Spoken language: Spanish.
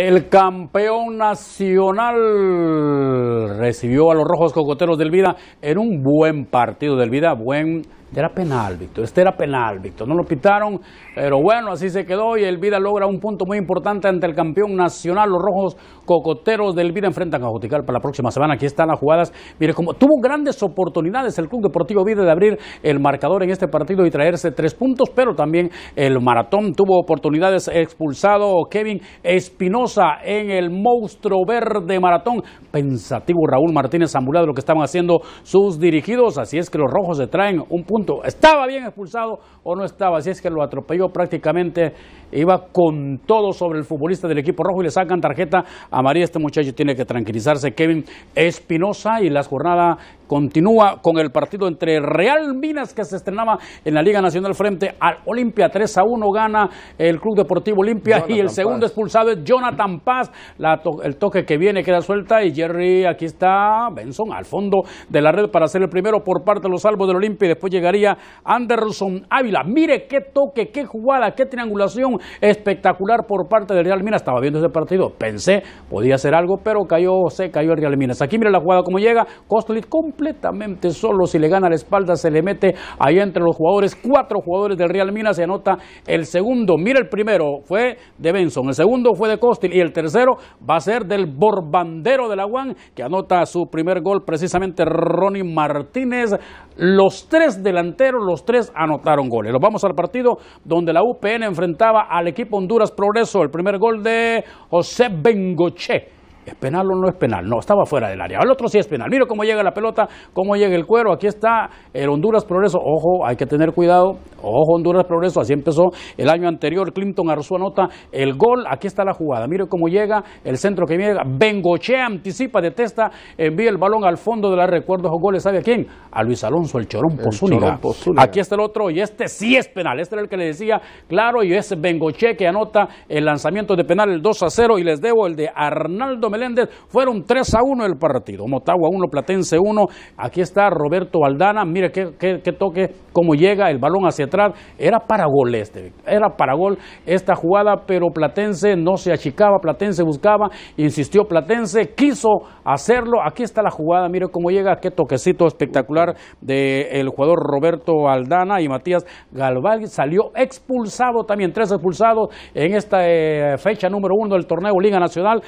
El campeón nacional recibió a los rojos cocoteros del Vida en un buen partido del Vida, buen era penal, Víctor. Este era penal, Víctor. No lo pitaron, pero bueno, así se quedó y Vida logra un punto muy importante ante el campeón nacional. Los rojos cocoteros de Vida enfrentan a Jotical para la próxima semana. Aquí están las jugadas. Mire, como tuvo grandes oportunidades el Club Deportivo Vida de abrir el marcador en este partido y traerse tres puntos, pero también el maratón tuvo oportunidades expulsado Kevin Espinosa en el monstruo verde maratón. Pensativo Raúl Martínez Ambulado lo que estaban haciendo sus dirigidos. Así es que los rojos se traen un punto ¿Estaba bien expulsado o no estaba? Si es que lo atropelló prácticamente. Iba con todo sobre el futbolista del equipo rojo y le sacan tarjeta a María Este muchacho tiene que tranquilizarse. Kevin Espinosa y la jornada continúa con el partido entre Real Minas que se estrenaba en la Liga Nacional frente al Olimpia 3 a 1 gana el Club Deportivo Olimpia y el segundo expulsado es Jonathan Paz el toque que viene queda suelta y Jerry aquí está Benson al fondo de la red para hacer el primero por parte de los salvos del Olimpia y después llegaría Anderson Ávila mire qué toque qué jugada qué triangulación espectacular por parte del Real Minas estaba viendo ese partido pensé podía hacer algo pero cayó se cayó el Real Minas aquí mira la jugada como llega Costlit completamente solo. Si le gana la espalda, se le mete ahí entre los jugadores. Cuatro jugadores del Real Minas se anota el segundo. Mira, el primero fue de Benson, el segundo fue de Costil y el tercero va a ser del Borbandero de la UAN, que anota su primer gol precisamente Ronnie Martínez. Los tres delanteros, los tres anotaron goles. Los vamos al partido donde la UPN enfrentaba al equipo Honduras Progreso. El primer gol de José Bengoche ¿Es penal o no es penal? No, estaba fuera del área. El otro sí es penal. Mira cómo llega la pelota, cómo llega el cuero. Aquí está el Honduras Progreso. Ojo, hay que tener cuidado. Ojo, Honduras Progreso, así empezó el año anterior. Clinton Arzú anota el gol. Aquí está la jugada. Mire cómo llega el centro que llega. Bengoche anticipa, detesta, envía el balón al fondo de la recuerdo. o goles, ¿sabe a quién? A Luis Alonso, el Chorón posuniga. Aquí está el otro y este sí es penal. Este era el que le decía, claro, y es Bengoche que anota el lanzamiento de penal, el 2 a 0. Y les debo el de Arnaldo Meléndez. Fueron 3 a 1 el partido. Motagua 1, Platense 1. Aquí está Roberto Aldana. Mire qué toque, cómo llega el balón hacia era para gol este, era para gol esta jugada, pero Platense no se achicaba, Platense buscaba, insistió Platense, quiso hacerlo, aquí está la jugada, mire cómo llega, qué toquecito espectacular del jugador Roberto Aldana y Matías Galván, salió expulsado también, tres expulsados en esta eh, fecha número uno del torneo Liga Nacional.